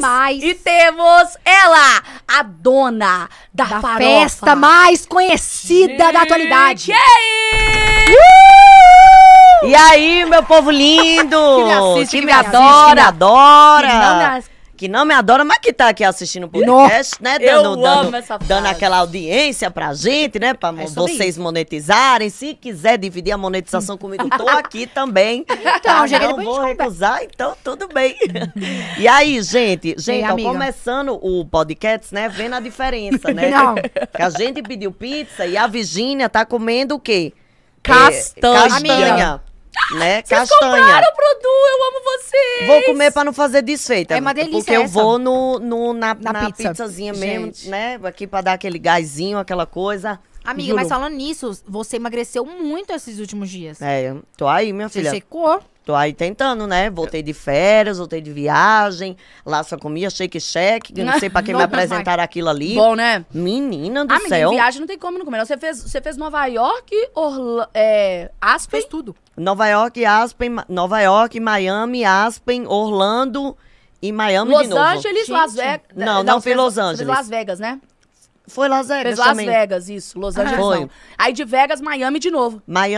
mais. E temos ela, a dona da, da farofa. festa mais conhecida G da atualidade. Yeah! Uh! E aí, meu povo lindo! que me assiste, que, que me, me adora, assiste, que me adora. Que não me que não me adora, mas que tá aqui assistindo o podcast, não. né? Dando, Eu dando, amo essa frase. dando aquela audiência pra gente, né? Pra é vocês monetizarem. Se quiser dividir a monetização comigo, tô aqui também. Então, tá, gente, não vou recusar, então tudo bem. e aí, gente? Gente, Ei, ó, começando o podcast, né? Vendo a diferença, né? Não. Que a gente pediu pizza e a Virgínia tá comendo o quê? É, castanha. castanha né? Vocês castanha. compraram pro eu vou comer pra não fazer desfeita. É uma delícia Porque eu vou no, no, na, na, na pizza. pizzazinha Gente. mesmo, né? Aqui pra dar aquele gásinho, aquela coisa. Amiga, Juro. mas falando nisso, você emagreceu muito esses últimos dias. É, tô aí, minha Você filha. secou. Tô aí tentando, né? Voltei de férias, voltei de viagem. Lá só comia shake-shake, não sei pra quem me apresentaram aquilo ali. Bom, né? Menina do ah, céu. Menina, viagem não tem como não comer. Você, fez, você fez Nova York, Orla, é, Aspen? Fez tudo. Nova York, Aspen, Nova York, Miami, Aspen, Orlando e Miami Los de novo. Los Angeles, Las Vegas. Não, não, não Los Angeles. Las Vegas, né? Foi Las Vegas Fez Las também. Vegas, isso. Los Angeles ah, não. Aí de Vegas, Miami de novo. Miami